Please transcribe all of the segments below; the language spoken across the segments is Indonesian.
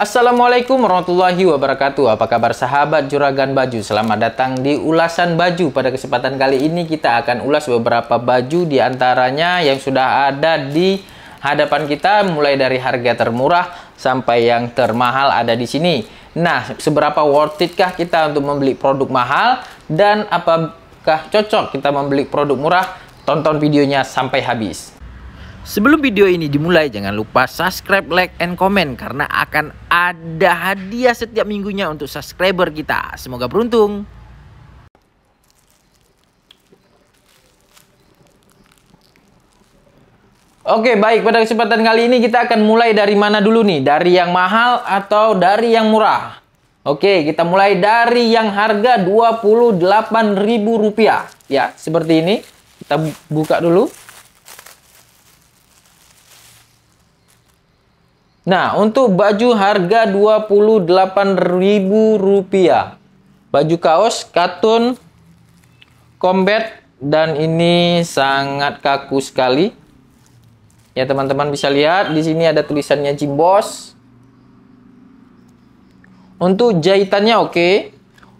Assalamualaikum warahmatullahi wabarakatuh Apa kabar sahabat Juragan Baju Selamat datang di ulasan baju Pada kesempatan kali ini kita akan ulas beberapa baju Di antaranya yang sudah ada di hadapan kita Mulai dari harga termurah sampai yang termahal ada di sini Nah, seberapa worth it kah kita untuk membeli produk mahal Dan apakah cocok kita membeli produk murah Tonton videonya sampai habis Sebelum video ini dimulai, jangan lupa subscribe, like, and comment karena akan ada hadiah setiap minggunya untuk subscriber kita. Semoga beruntung. Oke, baik. Pada kesempatan kali ini kita akan mulai dari mana dulu nih? Dari yang mahal atau dari yang murah? Oke, kita mulai dari yang harga Rp28.000. Ya, seperti ini. Kita buka dulu. Nah, untuk baju harga Rp28.000. Baju kaos katun combat dan ini sangat kaku sekali. Ya, teman-teman bisa lihat di sini ada tulisannya Jimbos. Untuk jahitannya oke. Okay.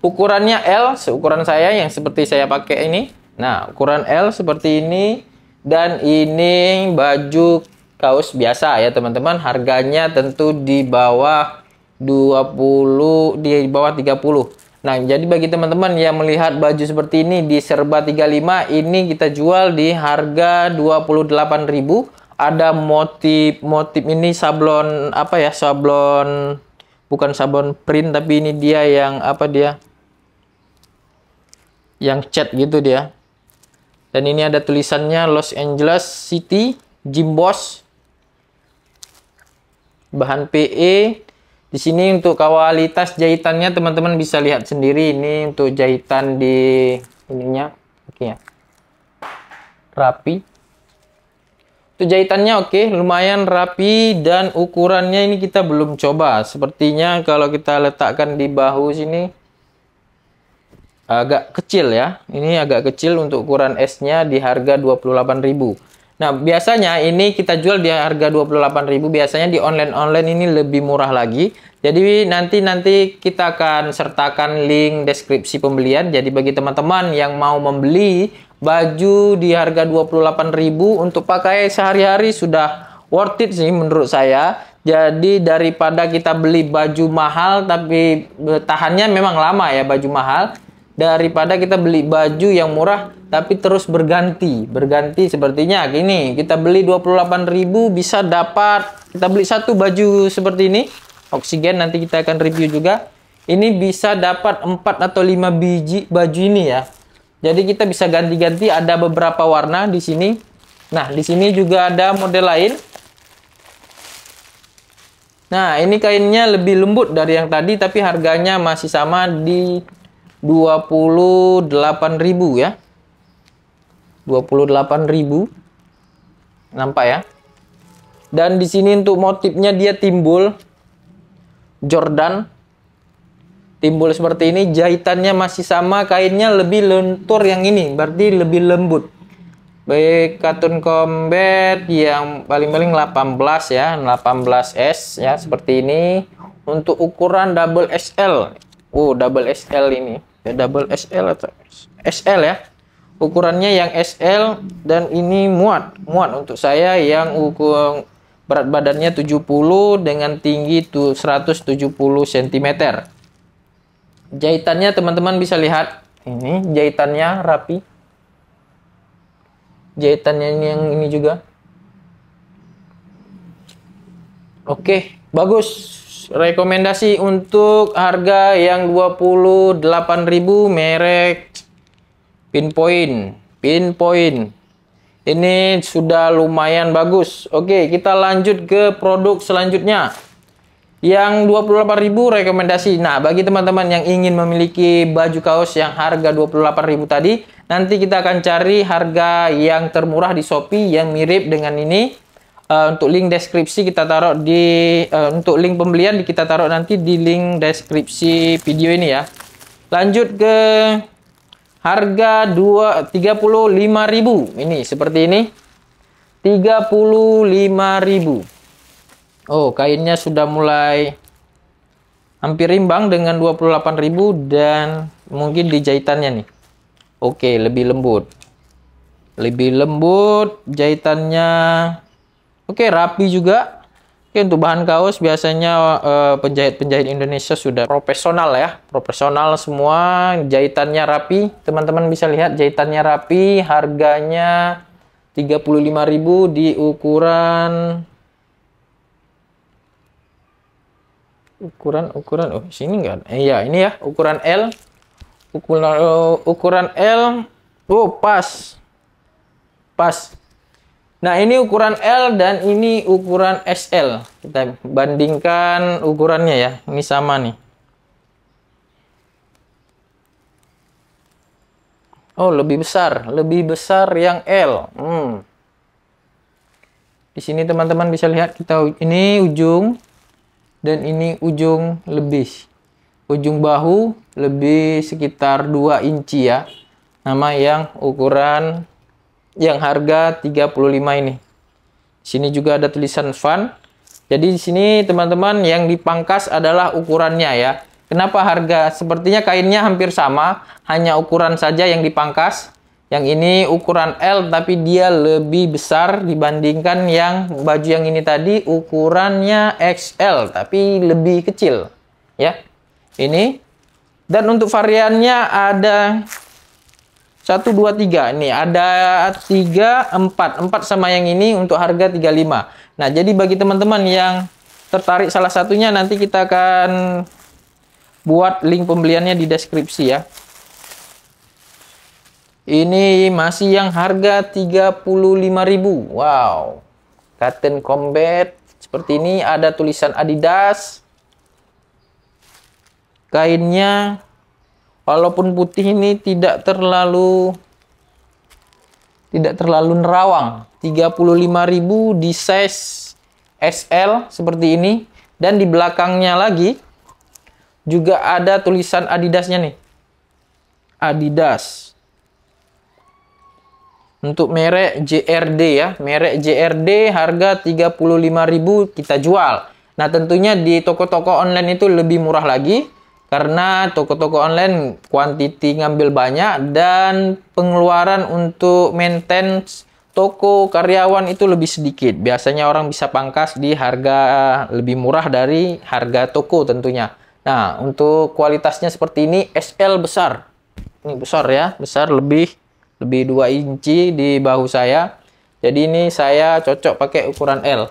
Ukurannya L seukuran saya yang seperti saya pakai ini. Nah, ukuran L seperti ini dan ini baju kaos biasa ya teman-teman harganya tentu di bawah 20 di bawah 30 Nah, jadi bagi teman-teman yang melihat baju seperti ini di serba 35, ini kita jual di harga 28.000. Ada motif-motif ini sablon apa ya? Sablon bukan sablon print tapi ini dia yang apa dia? Yang cat gitu dia. Dan ini ada tulisannya Los Angeles City Jim Boss bahan PE di sini untuk kualitas jahitannya teman-teman bisa lihat sendiri ini untuk jahitan di ininya oke ya rapi untuk jahitannya oke lumayan rapi dan ukurannya ini kita belum coba sepertinya kalau kita letakkan di bahu sini agak kecil ya ini agak kecil untuk ukuran S nya di harga 28.000 Nah, biasanya ini kita jual di harga 28.000, biasanya di online-online ini lebih murah lagi. Jadi nanti-nanti kita akan sertakan link deskripsi pembelian. Jadi bagi teman-teman yang mau membeli baju di harga 28.000 untuk pakai sehari-hari sudah worth it sih menurut saya. Jadi daripada kita beli baju mahal tapi eh, tahannya memang lama ya baju mahal daripada kita beli baju yang murah tapi terus berganti. Berganti sepertinya gini, kita beli 28.000 bisa dapat kita beli satu baju seperti ini. Oksigen nanti kita akan review juga. Ini bisa dapat 4 atau 5 biji baju ini ya. Jadi kita bisa ganti-ganti ada beberapa warna di sini. Nah, di sini juga ada model lain. Nah, ini kainnya lebih lembut dari yang tadi tapi harganya masih sama di 28.000 ya. 28.000. Nampak ya? Dan di sini untuk motifnya dia timbul Jordan. Timbul seperti ini, jahitannya masih sama, kainnya lebih lentur yang ini, berarti lebih lembut. Baik katun combat yang paling-paling 18 ya, 18S ya seperti ini. Untuk ukuran double XL Oh, double XL ini ya double SL atau SL ya ukurannya yang SL dan ini muat muat untuk saya yang ukur berat badannya 70 dengan tinggi 170 cm jahitannya teman-teman bisa lihat ini jahitannya rapi jahitannya yang ini juga oke bagus rekomendasi untuk harga yang 28.000 merek Pinpoint. Pinpoint. Ini sudah lumayan bagus. Oke, kita lanjut ke produk selanjutnya. Yang 28.000 rekomendasi. Nah, bagi teman-teman yang ingin memiliki baju kaos yang harga 28.000 tadi, nanti kita akan cari harga yang termurah di Shopee yang mirip dengan ini Eh, untuk link deskripsi kita taruh di uh, untuk link pembelian kita taruh nanti di link deskripsi video ini ya. Lanjut ke harga 2 35.000. Ini seperti ini. 35.000. Oh, kainnya sudah mulai hampir imbang dengan 28.000 dan mungkin di jahitannya nih. Oke, lebih lembut. Lebih lembut jahitannya Oke, rapi juga. Oke, untuk bahan kaos biasanya eh, penjahit-penjahit Indonesia sudah profesional ya. Profesional semua, jahitannya rapi. Teman-teman bisa lihat jahitannya rapi, harganya 35.000 di ukuran ukuran ukuran oh sini enggak eh, ya ini ya ukuran L ukuran eh, ukuran L oh pas pas Nah, ini ukuran L dan ini ukuran SL. Kita bandingkan ukurannya ya. Ini sama nih. Oh, lebih besar. Lebih besar yang L. Hmm. Di sini teman-teman bisa lihat kita ini ujung dan ini ujung lebih. Ujung bahu lebih sekitar 2 inci ya. Nama yang ukuran yang harga 35 ini. Di sini juga ada tulisan fun. Jadi di sini teman-teman yang dipangkas adalah ukurannya ya. Kenapa harga? Sepertinya kainnya hampir sama, hanya ukuran saja yang dipangkas. Yang ini ukuran L tapi dia lebih besar dibandingkan yang baju yang ini tadi ukurannya XL tapi lebih kecil ya. Ini dan untuk variannya ada satu, dua, tiga. ini ada tiga, empat. Empat sama yang ini untuk harga 35. Nah, jadi bagi teman-teman yang tertarik salah satunya, nanti kita akan buat link pembeliannya di deskripsi ya. Ini masih yang harga 35.000. Wow. Cotton Combat seperti ini ada tulisan Adidas. Kainnya walaupun putih ini tidak terlalu tidak terlalu nerawang 35.000 di size SL seperti ini dan di belakangnya lagi juga ada tulisan Adidasnya nih Adidas untuk merek JRD ya merek JRD harga 35.000 kita jual nah tentunya di toko-toko online itu lebih murah lagi karena toko-toko online kuantiti ngambil banyak dan pengeluaran untuk maintenance toko karyawan itu lebih sedikit. Biasanya orang bisa pangkas di harga eh, lebih murah dari harga toko tentunya. Nah, untuk kualitasnya seperti ini SL besar. Ini besar ya, besar lebih lebih 2 inci di bahu saya. Jadi ini saya cocok pakai ukuran L.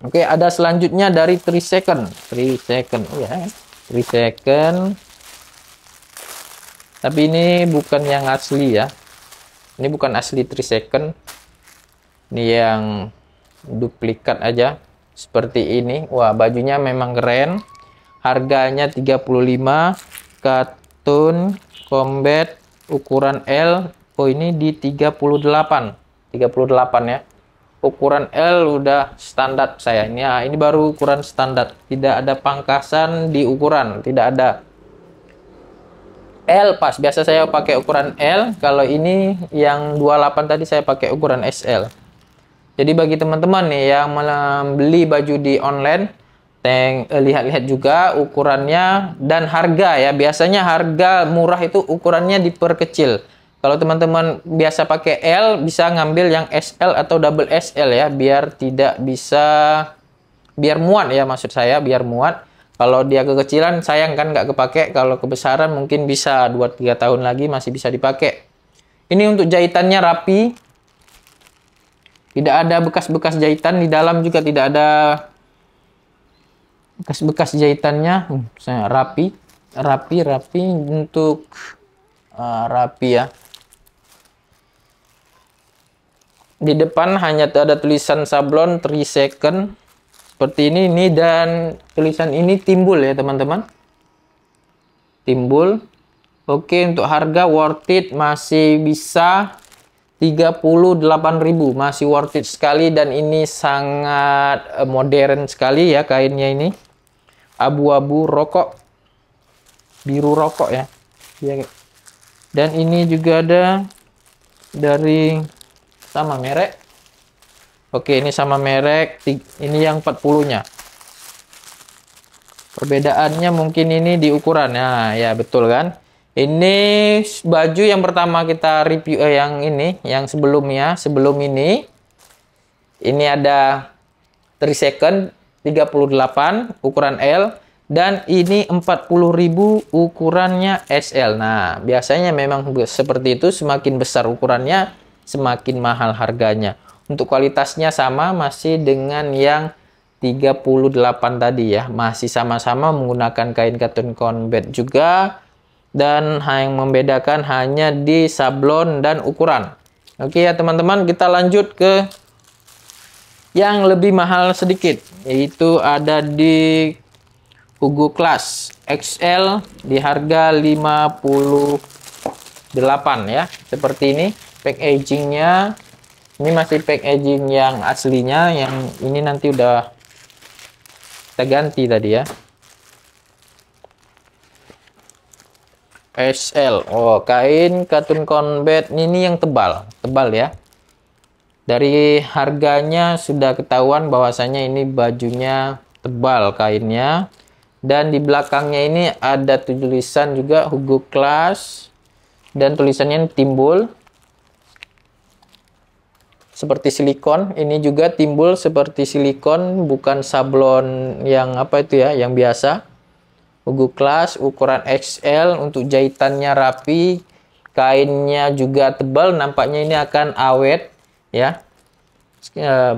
Oke, ada selanjutnya dari 3 second. 3 second. Oh ya. Yeah. 3 second tapi ini bukan yang asli ya ini bukan asli 3 second ini yang duplikat aja seperti ini wah bajunya memang keren harganya 35 katun combat ukuran L oh ini di 38 38 ya ukuran L udah standar saya ini ini baru ukuran standar tidak ada pangkasan di ukuran tidak ada L pas biasa saya pakai ukuran L kalau ini yang 28 tadi saya pakai ukuran SL jadi bagi teman-teman nih yang membeli baju di online teng eh, lihat-lihat juga ukurannya dan harga ya biasanya harga murah itu ukurannya diperkecil kalau teman-teman biasa pakai L, bisa ngambil yang SL atau double SL ya, biar tidak bisa, biar muat ya maksud saya, biar muat. Kalau dia kekecilan, sayang kan nggak kepake. Kalau kebesaran mungkin bisa 2-3 tahun lagi masih bisa dipakai. Ini untuk jahitannya rapi. Tidak ada bekas-bekas jahitan. Di dalam juga tidak ada bekas-bekas jahitannya. Hmm, rapi. Rapi, rapi untuk uh, rapi ya. di depan hanya ada tulisan sablon 3 second seperti ini ini dan tulisan ini timbul ya teman-teman timbul oke untuk harga worth it masih bisa 38.000 masih worth it sekali dan ini sangat eh, modern sekali ya kainnya ini abu-abu rokok biru rokok ya iya. dan ini juga ada dari sama merek. Oke, ini sama merek. Ini yang 40-nya. Perbedaannya mungkin ini di ukuran. Nah, ya betul kan? Ini baju yang pertama kita review eh, yang ini, yang sebelumnya, sebelum ini. Ini ada 3 second 38 ukuran L dan ini 40.000 ukurannya SL. Nah, biasanya memang seperti itu semakin besar ukurannya semakin mahal harganya. Untuk kualitasnya sama masih dengan yang 38 tadi ya. Masih sama-sama menggunakan kain katun konbet juga dan yang membedakan hanya di sablon dan ukuran. Oke ya teman-teman, kita lanjut ke yang lebih mahal sedikit yaitu ada di Hugo Class XL di harga 58 ya, seperti ini packagingnya ini masih packaging yang aslinya yang ini nanti udah kita ganti tadi ya SL oh kain katun konbet ini yang tebal tebal ya dari harganya sudah ketahuan bahwasanya ini bajunya tebal kainnya dan di belakangnya ini ada tulisan juga Hugo Class dan tulisannya timbul seperti silikon ini juga timbul seperti silikon bukan sablon yang apa itu ya yang biasa ugu kelas ukuran XL untuk jahitannya rapi kainnya juga tebal nampaknya ini akan awet ya eh,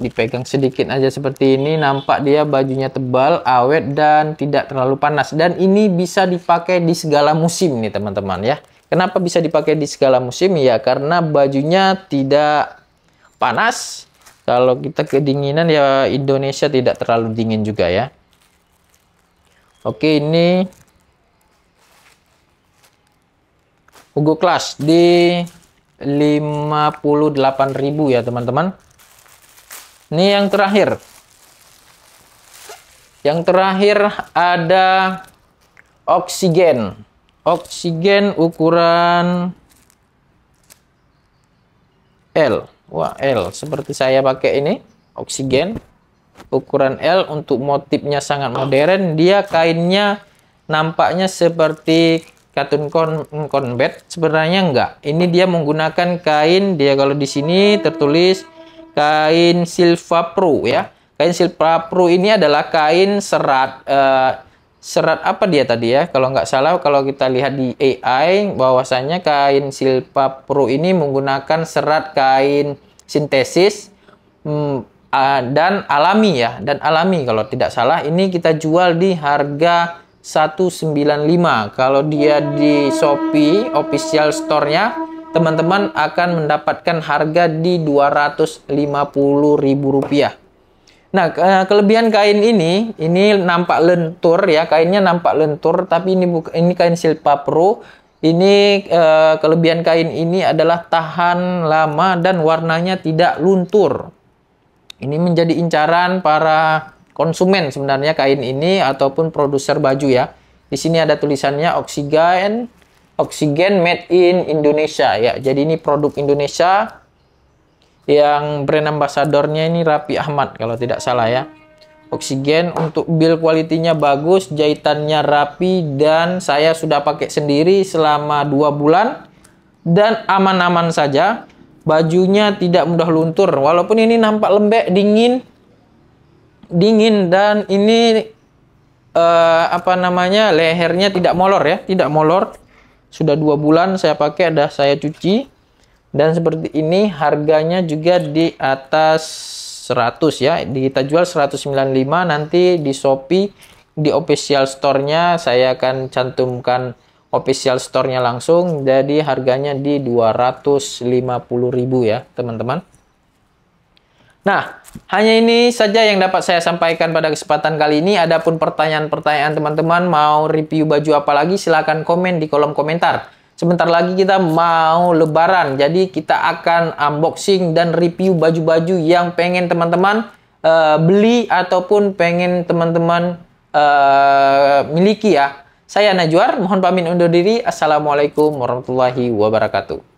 dipegang sedikit aja seperti ini nampak dia bajunya tebal awet dan tidak terlalu panas dan ini bisa dipakai di segala musim nih teman-teman ya Kenapa bisa dipakai di segala musim? Ya karena bajunya tidak panas. Kalau kita kedinginan ya Indonesia tidak terlalu dingin juga ya. Oke, ini Hugo Class di 58.000 ya, teman-teman. Ini yang terakhir. Yang terakhir ada oksigen. Oksigen ukuran L. Wah, L. Seperti saya pakai ini, oksigen. Ukuran L untuk motifnya sangat modern. Dia kainnya nampaknya seperti katun kon konbet. Sebenarnya enggak. Ini dia menggunakan kain. Dia kalau di sini tertulis kain Silva Pro ya. Kain Silva Pro ini adalah kain serat uh, serat apa dia tadi ya kalau nggak salah kalau kita lihat di AI bahwasannya kain silpa pro ini menggunakan serat kain sintesis hmm, dan alami ya dan alami kalau tidak salah ini kita jual di harga 195 kalau dia di Shopee official store-nya teman-teman akan mendapatkan harga di 250.000 rupiah Nah, eh, kelebihan kain ini, ini nampak lentur ya, kainnya nampak lentur, tapi ini buka, ini kain silpa pro. Ini eh, kelebihan kain ini adalah tahan lama dan warnanya tidak luntur. Ini menjadi incaran para konsumen sebenarnya kain ini ataupun produser baju ya. Di sini ada tulisannya oksigen, oksigen made in Indonesia ya. Jadi ini produk Indonesia yang brand ambassadornya ini rapi Ahmad kalau tidak salah ya oksigen untuk build kualitinya bagus jahitannya rapi dan saya sudah pakai sendiri selama dua bulan dan aman-aman saja bajunya tidak mudah luntur walaupun ini nampak lembek dingin dingin dan ini eh, apa namanya lehernya tidak molor ya tidak molor sudah dua bulan saya pakai ada saya cuci dan seperti ini harganya juga di atas 100 ya kita jual 195 nanti di Shopee di official store-nya saya akan cantumkan official store-nya langsung jadi harganya di 250.000 ya teman-teman Nah, hanya ini saja yang dapat saya sampaikan pada kesempatan kali ini. Adapun pertanyaan-pertanyaan teman-teman mau review baju apa lagi silahkan komen di kolom komentar. Sebentar lagi kita mau lebaran, jadi kita akan unboxing dan review baju-baju yang pengen teman-teman uh, beli ataupun pengen teman-teman uh, miliki ya. Saya Najwar, mohon pamit undur diri. Assalamualaikum warahmatullahi wabarakatuh.